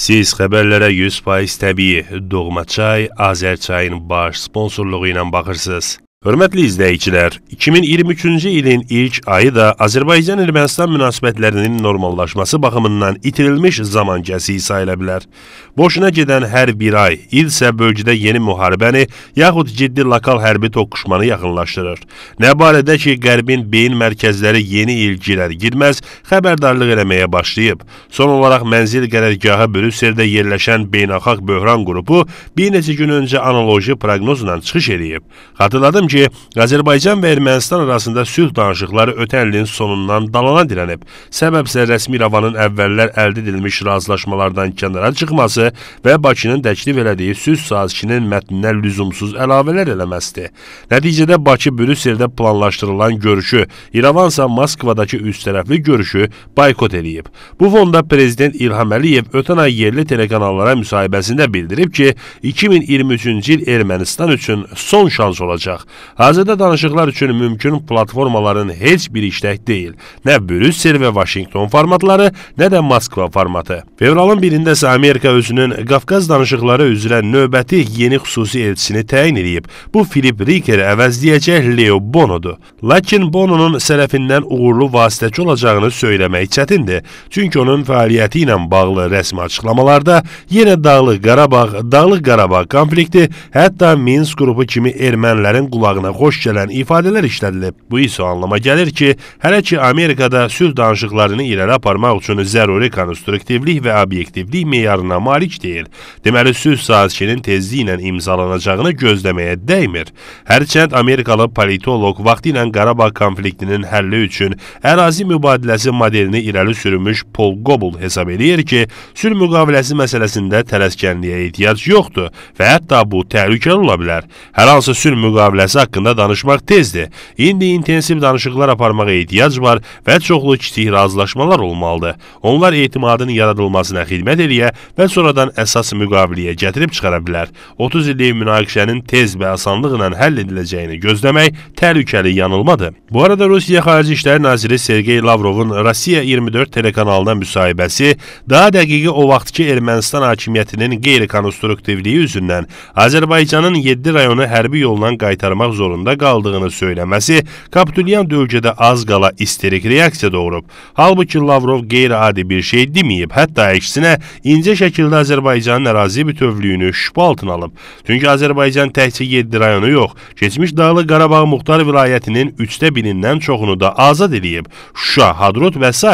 Siz xəbərlərə 100% təbii Doğma çay Azərçayın baş sponsorluğu ilə baxırsınız. Hörmətli izləyicilər, 2023-cü ilin ilk ayı da Azərbaycan-Ermənistan münasibətlərinin normallaşması baxımından itirilmiş zaman gəsi sayıla bilər. Boşuna gedən hər bir ay, il isə bölgədə yeni müharibəni yaxud ciddi lokal hərbi toqquşmanı yaxınlaşdırır. Nə barədə ki, Qərbin beyin mərkəzləri yeni il girər girməz xəbərdarlıq eləməyə başlayıb. Son olaraq mənzil qərərgahı Brüsseldə yerləşən beynəlxalq böhran qrupu bir neçə gün öncə analoji proqnozla çıxış edib. Xatırladım ki, Azərbaycan və Ermənistan arasında sülh danışıqları ötən ilin sonundan dalana dirənib. Səbəb isə rəsmi İrəvanın əvvəllər əldə edilmiş razılaşmalardan kənara çıxması və Bakının təklif elədiyi sülh sazişinin mətninə lüzumsuz əlavələr eləməsidir. Nəticədə Bakı Brüsseldə planlaşdırılan görüşü, İrəvan isə Moskvadakı üçtərəfli görüşü boykot eləyib. Bu fonda prezident İlham Əliyev ötən ay yerli telekanallara müsahibəsində bildirib ki, 2023-cü il Ermənistan üçün son şans olacaq. Hazırda danışıqlar üçün mümkün platformaların heç biri işlək deyil. Nə Brüssel və Vaşinqton formatları, nə də Moskva formatı. Fevralın 1-də isə Amerika özünün Qafqaz danışıqları üzrə növbəti yeni xüsusi elçisini təyin edib. Bu Filip Rikeri əvəzləyəcək Leo Bonodur. Lakin Bononun sələfindən uğurlu vasitəçi olacağını söyləmək çətindir. Çünki onun fəaliyyəti ilə bağlı rəsmi açıqlamalarda yenə Dağlıq Qarabağ, Dağlıq Qarabağ konflikti, hətta Minsk qrupu kimi ermənilərin qulağına qulağına xoş gələn ifadələr işlədilib. Bu isə o anlama gəlir ki, hələ ki Amerikada sülh danışıqlarını irəli aparmaq üçün zəruri konstruktivlik və obyektivlik meyarına malik deyil. Deməli, sülh sazişinin tezliyi ilə imzalanacağını gözləməyə dəymir. Hərçənd Amerikalı politoloq vaxtı ilə Qarabağ konfliktinin həlli üçün ərazi mübadiləsi modelini irəli sürmüş Paul Gobel hesab edir ki, sülh müqaviləsi məsələsində tələskənliyə ehtiyac yoxdur və hətta bu təhlükəli ola bilər. Hər hansı sülh müqaviləsi haqqında danışmaq tezdir. İndi intensiv danışıqlar aparmağa ehtiyac var və çoxlu kiçik razılaşmalar olmalıdır. Onlar etimadın yaradılmasına xidmət eləyə və sonradan əsas müqaviləyə gətirib çıxara bilər. 30 illik münaqişənin tez və asanlıqla həll ediləcəyini gözləmək təhlükəli yanılmadır. Bu arada Rusiya Xarici İşlər Naziri Sergey Lavrovun Rusiya 24 telekanalına müsahibəsi daha dəqiqi o vaxtki Ermənistan hakimiyyətinin qeyri-konstruktivliyi üzündən Azərbaycanın 7 rayonu hərbi yolla qaytarmaq çıxmaq zorunda qaldığını söyləməsi kapitulyan dövlcədə az qala isterik reaksiya doğurub. Halbuki Lavrov qeyri-adi bir şey deməyib, hətta əksinə incə şəkildə Azərbaycanın ərazi bütövlüyünü şübhə altına alıb. Çünki Azərbaycan təkcə 7 rayonu yox, keçmiş Dağlıq Qarabağ Muxtar vilayətinin 3də birindən çoxunu da azad edib. Şuşa, Hadrut və s.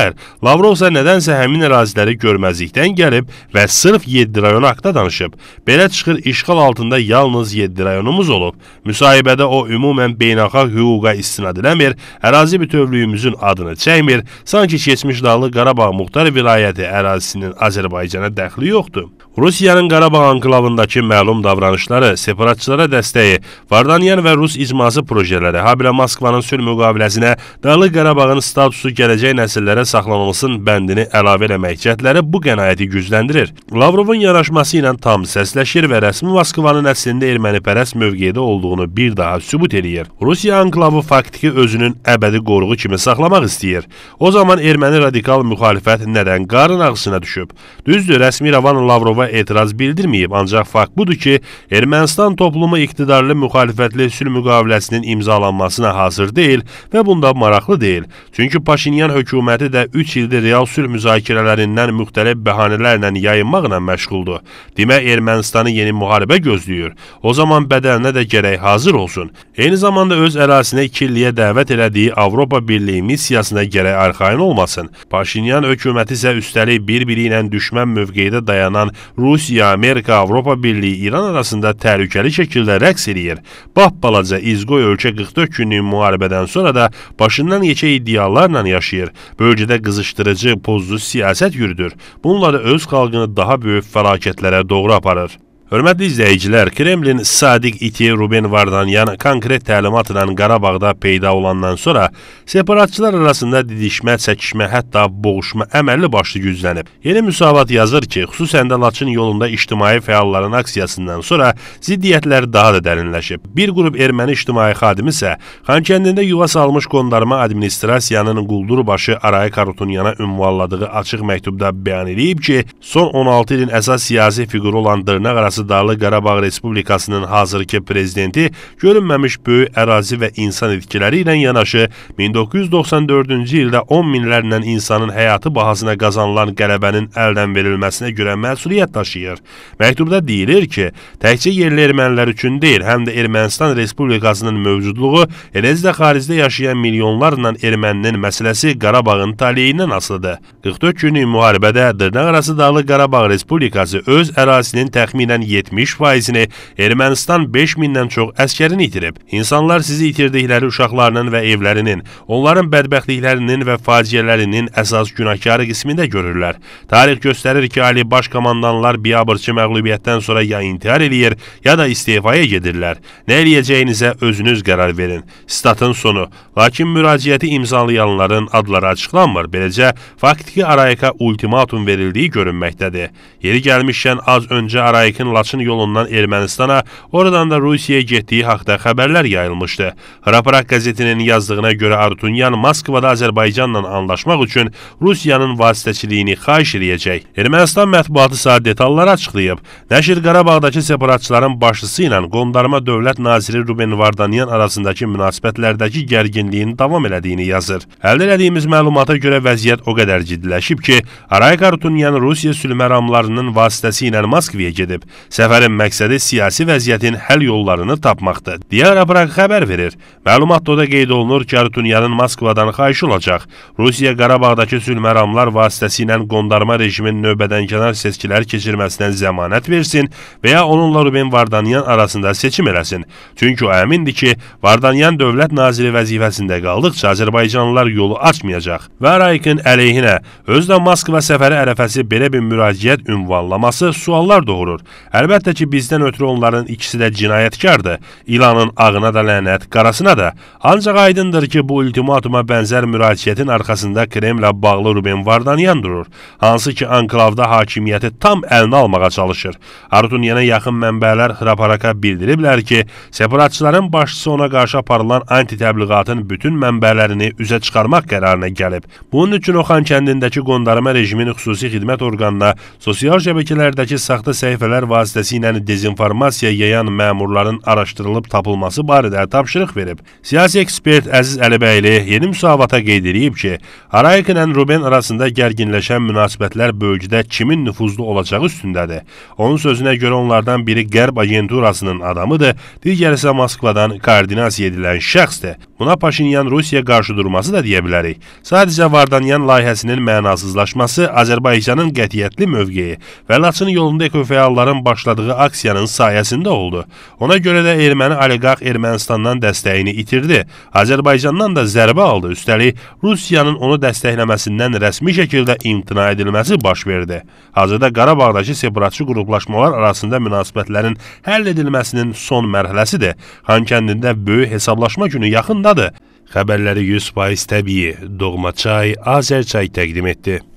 Lavrov isə nədənsə həmin əraziləri görməzlikdən gəlib və sırf 7 rayonu haqda danışıb. Belə çıxır işğal altında yalnız 7 rayonumuz olub. Müsahibədə də o ümumən beynəlxalq hüquqa istinad eləmir, ərazi bütövlüyümüzün adını çəkmir, sanki keçmiş Dağlıq Qarabağ Muxtar vilayəti ərazisinin Azərbaycana dəxli yoxdur. Rusiyanın Qarabağ anklavındakı məlum davranışları, separatçılara dəstəyi, Vardanyan və Rus icması projeləri, habilə Moskvanın sülh müqaviləsinə Dağlıq Qarabağın statusu gələcək nəsillərə saxlanılsın bəndini əlavə eləmək cəhdləri bu qənaəti gücləndirir. Lavrovun yaraşması ilə tam səsləşir və rəsmi Moskvanın əslində ermənipərəst mövqeydə olduğunu bir daha sübut eləyir. Rusiya anklavı faktiki özünün əbədi qoruğu kimi saxlamaq istəyir. O zaman erməni radikal müxalifət nədən qarın ağısına düşüb? Düzdür, rəsmi Ravan Lavrova etiraz bildirməyib, ancaq fakt budur ki, Ermənistan toplumu iqtidarlı müxalifətli sülh müqaviləsinin imzalanmasına hazır deyil və bunda maraqlı deyil. Çünki Paşinyan hökuməti də 3 ildir real sülh müzakirələrindən müxtəlif bəhanələrlə yayınmaqla məşğuldur. Demək, Ermənistanı yeni müharibə gözləyir. O zaman bədəlinə də gərək hazır olsun. Eyni zamanda öz ərasinə ikilliyə dəvət elədiyi Avropa Birliyi missiyasına gərək arxayın olmasın. Paşinyan hökuməti isə üstəlik bir-biri ilə düşmən mövqeydə dayanan Rusiya, Amerika, Avropa Birliyi, İran arasında təhlükəli şəkildə rəqs eləyir. Bax balaca izqoy ölkə 44 günlük müharibədən sonra da başından keçə iddialarla yaşayır. Bölgədə qızışdırıcı, pozlu siyasət yürüdür. Bununla da öz xalqını daha böyük fəlakətlərə doğru aparır. Hörmətli izləyicilər, Kremlin sadiq iti Ruben Vardanyan konkret təlimatla Qarabağda peyda olandan sonra separatçılar arasında didişmə, çəkişmə, hətta boğuşma əməlli başlı güclənib. Yeni müsavat yazır ki, xüsusən də Laçın yolunda ictimai fəalların aksiyasından sonra ziddiyyətlər daha da dərinləşib. Bir qrup erməni ictimai xadimi isə Xankəndində yuva salmış qondarma administrasiyanın quldurbaşı Aray Karutunyana ünvanladığı açıq məktubda bəyan edib ki, son 16 ilin əsas siyasi fiquru olan dırnaq arası İqtisadarlı Qarabağ Respublikasının hazırki prezidenti görünməmiş böyük ərazi və insan itkiləri ilə yanaşı 1994-cü ildə 10 minlərlə insanın həyatı bahasına qazanılan qələbənin əldən verilməsinə görə məsuliyyət daşıyır. Məktubda deyilir ki, təkcə yerli ermənilər üçün deyil, həm də Ermənistan Respublikasının mövcudluğu, eləcə də xaricdə yaşayan milyonlarla erməninin məsələsi Qarabağın taliyindən asılıdır. 44 günlük müharibədə dırnaq arası dağlı Qarabağ Respublikası öz ərazisinin təxminən 70%-ni, Ermənistan 5000-dən çox əskərini itirib. İnsanlar sizi itirdikləri uşaqlarının və evlərinin, onların bədbəxtliklərinin və faciələrinin əsas günahkarı qismində görürlər. Tarix göstərir ki, Ali Baş komandanlar biabırçı məğlubiyyətdən sonra ya intihar eləyir, ya da istefaya gedirlər. Nə eləyəcəyinizə özünüz qərar verin. Statın sonu. Lakin müraciəti imzalayanların adları açıqlanmır. Beləcə, faktiki Arayka ultimatum verildiyi görünməkdədir. Yeri gəlmişkən az öncə Araykin Laçın yolundan Ermənistana, oradan da Rusiyaya getdiyi haqda xəbərlər yayılmışdı. Raparak qəzetinin yazdığına görə Artunyan Moskvada Azərbaycanla anlaşmaq üçün Rusiyanın vasitəçiliyini xahiş edəcək. Ermənistan mətbuatı saat detalları açıqlayıb. Nəşir Qarabağdakı separatçıların başçısı ilə Qondarma Dövlət Naziri Ruben Vardanyan arasındakı münasibətlərdəki gərginliyin davam elədiyini yazır. Əldə elədiyimiz məlumata görə vəziyyət o qədər ciddiləşib ki, Aray Kartunyan Rusiya sülh məramlarının vasitəsi ilə Moskvaya gedib. Səfərin məqsədi siyasi vəziyyətin həll yollarını tapmaqdır. Deyə Rabrak xəbər verir. Məlumatda da qeyd olunur ki, Artunyanın Moskvadan xahiş olacaq. Rusiya Qarabağdakı sülməramlar vasitəsilə qondarma rejimin növbədənkənar seçkilər keçirməsinə zəmanət versin və ya onunla Ruben Vardanyan arasında seçim eləsin. Çünki o əmindir ki, Vardanyan dövlət naziri vəzifəsində qaldıqca Azərbaycanlılar yolu açmayacaq və Raikin əleyhinə öz də Moskva səfəri ərəfəsi belə bir müraciət ünvanlaması suallar doğurur. Əlbəttə ki, bizdən ötürü onların ikisi də cinayətkardır. İlanın ağına da lənət, qarasına da. Ancaq aydındır ki, bu ultimatuma bənzər müraciətin arxasında Kremlə bağlı Ruben Vardanyan durur, hansı ki, anklavda hakimiyyəti tam əlinə almağa çalışır. Artunyana yaxın mənbələr hraparaka bildiriblər ki, separatçıların başçısı ona qarşı aparılan antitəbliğatın bütün mənbələrini üzə çıxarmaq qərarına gəlib. Bunun üçün Oxan kəndindəki qondarma rejimin xüsusi xidmət orqanına sosial şəbəkələrdəki saxta səhifələr var vasitəsilə dezinformasiya yayan məmurların araşdırılıb tapılması barədə tapşırıq verib. Siyasi ekspert Əziz Əlibəyli yeni müsahibata qeyd edib ki, Arayik ilə Ruben arasında gərginləşən münasibətlər bölgədə kimin nüfuzlu olacağı üstündədir. Onun sözünə görə onlardan biri Qərb agenturasının adamıdır, digəri isə Moskvadan koordinasiya edilən şəxsdir. Buna Paşinyan Rusiya qarşı durması da deyə bilərik. Sadəcə Vardanyan layihəsinin mənasızlaşması Azərbaycanın qətiyyətli mövqeyi və Laçın yolunda ekofəalların başladığı aksiyanın sayəsində oldu. Ona görə də erməni oliqarx Ermənistandan dəstəyini itirdi. Azərbaycandan da zərbə aldı. Üstəlik Rusiyanın onu dəstəkləməsindən rəsmi şəkildə imtina edilməsi baş verdi. Hazırda Qarabağdakı separatçı qruplaşmalar arasında münasibətlərin həll edilməsinin son mərhələsidir. Xankəndində böyük hesablaşma günü yaxındadır. Xəbərləri 100% təbii, Doğmaçay, Azərçay təqdim etdi.